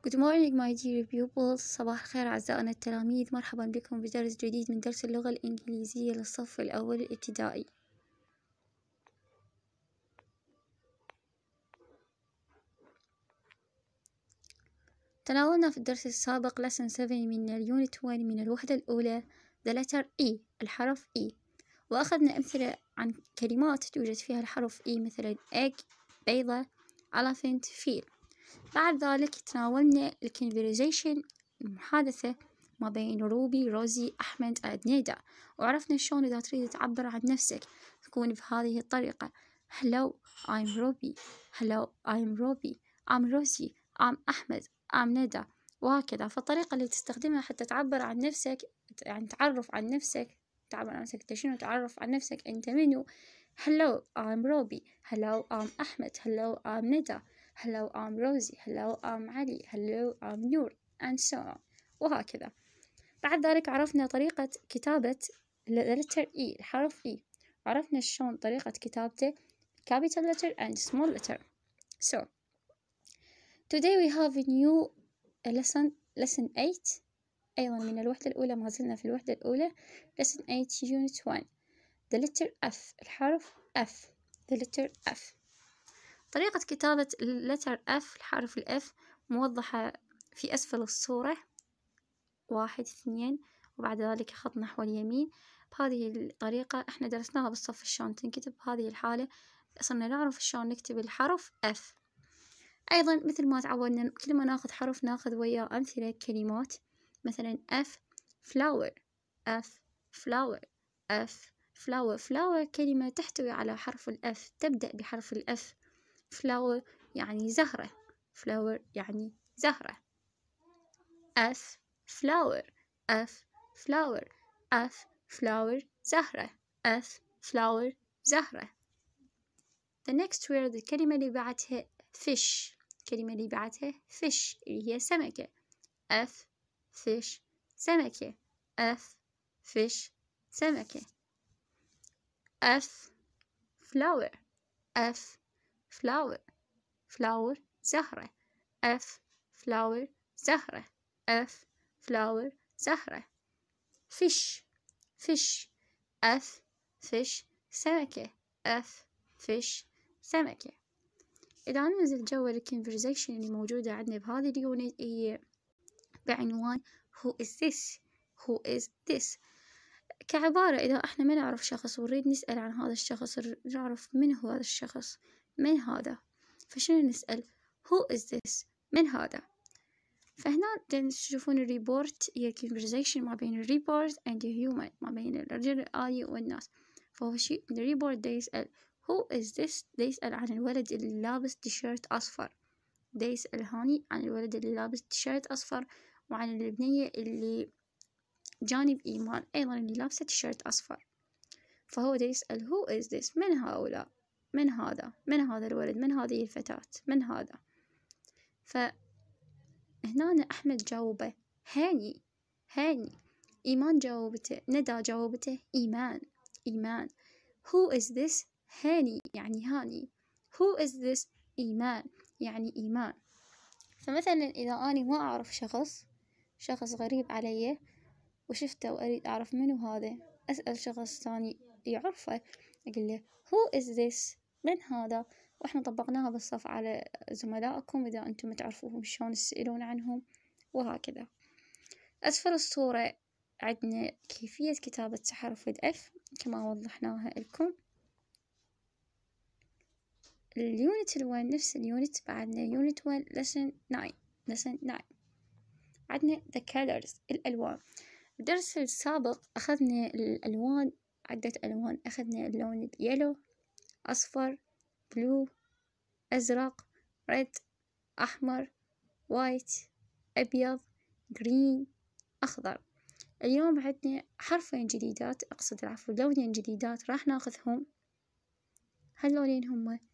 Good morning my dear pupils صباح الخير أعزائنا التلاميذ مرحبا بكم بدرس جديد من درس اللغة الإنجليزية للصف الأول الابتدائي تناولنا في الدرس السابق lesson 7 من اليونت 1 من الوحدة الأولى the letter E الحرف E وأخذنا أمثلة عن كلمات توجد فيها الحرف E مثلا egg بيضة elephant فيل بعد ذلك تناولنا الكونفرزيشن المحادثة ما بين روبي روزي أحمد أدنيدا وعرفنا شلون إذا تريد تعبر عن نفسك تكون بهذه الطريقة Hello I'm روبي Hello I'm روبي I'm روزي I'm أحمد I'm ندى وهكذا فالطريقة اللي تستخدمها حتى تعبر عن نفسك يعني تعرف عن نفسك تعبر عن نفسك شنو تعرف عن نفسك أنت منو Hello I'm روبي Hello I'm أحمد Hello I'm ندى hello I'm Rosie hello I'm Ali hello I'm Nur and so on وهكذا بعد ذلك عرفنا طريقة كتابة letter E الحرف E عرفنا شلون طريقة كتابته capital letter and small letter so today we have a new lesson lesson 8 أيضا من الوحدة الأولى ما زلنا في الوحدة الأولى lesson 8 unit 1 the letter F الحرف F the letter F طريقة كتابة اللتر اف الحرف الاف موضحة في أسفل الصورة واحد اثنين وبعد ذلك خط نحو اليمين بهذه الطريقة احنا درسناها بالصف شلون تنكتب بهذه الحالة صرنا نعرف شلون نكتب الحرف اف أيضا مثل ما تعودنا كل ما ناخذ حرف ناخذ وياه أمثلة كلمات مثلا اف فلاور اف فلاور اف فلاور فلاور كلمة تحتوي على حرف الاف تبدأ بحرف الاف flower يعني زهرة flower يعني زهرة F flower F flower F flower زهرة F flower زهرة The next word الكلمة اللي بعدها fish الكلمة اللي بعدها fish اللي هي سمكة F fish سمكة F fish سمكة F flower F flower flower زهرة F flower زهرة F flower زهرة fish fish F fish سمكة F fish سمكة إذا ننزل جوا الكونفرزيشن اللي موجودة عندنا بهذه اليونت هي بعنوان who is this who is this كعبارة إذا إحنا ما نعرف شخص ونريد نسأل عن هذا الشخص نعرف من هو هذا الشخص من هذا فشنو نسأل who is this من هذا فهنا تشوفون الريبورت هي conversation ما بين الريبورت and the human ما بين الرجل الآلي والناس فهو شيء الريبورت ده يسأل who is this يسأل عن الولد اللي لابس تيشيرت أصفر ده يسأل هاني عن الولد اللي لابس تيشيرت أصفر وعن البنية اللي جانب إيمان أيضا اللي لابسة تيشيرت أصفر فهو ده يسأل who is this من هؤلاء من هذا من هذا الولد من هذه الفتاة من هذا فهنا أحمد جاوبه هاني هاني إيمان جاوبته ندى جاوبته إيمان إيمان Who is this هاني يعني هاني Who is this إيمان يعني إيمان فمثلا إذا أنا ما أعرف شخص شخص غريب علي وشفته وأريد أعرف منو هذا أسأل شخص ثاني يعرفه عرفه قال له هو إز ذس من هذا واحنا طبقناها بالصف على زملائكم إذا أنتم تعرفوهم شلون تسألون عنهم وهكذا أسفل الصورة عندنا كيفية كتابة تحرف الأف كما وضحناها لكم اليونت الون نفس اليونت بعدنا يونت ون لسن ناين لسن ناين عندنا the colors الألوان الدرس السابق أخذنا الألوان عدة ألوان أخذنا اللون اليلو أصفر بلو أزرق ريد أحمر وايت أبيض جرين أخضر اليوم عدنا حرفين جديدات أقصد العفو لونين جديدات راح ناخذهم هاللونين هما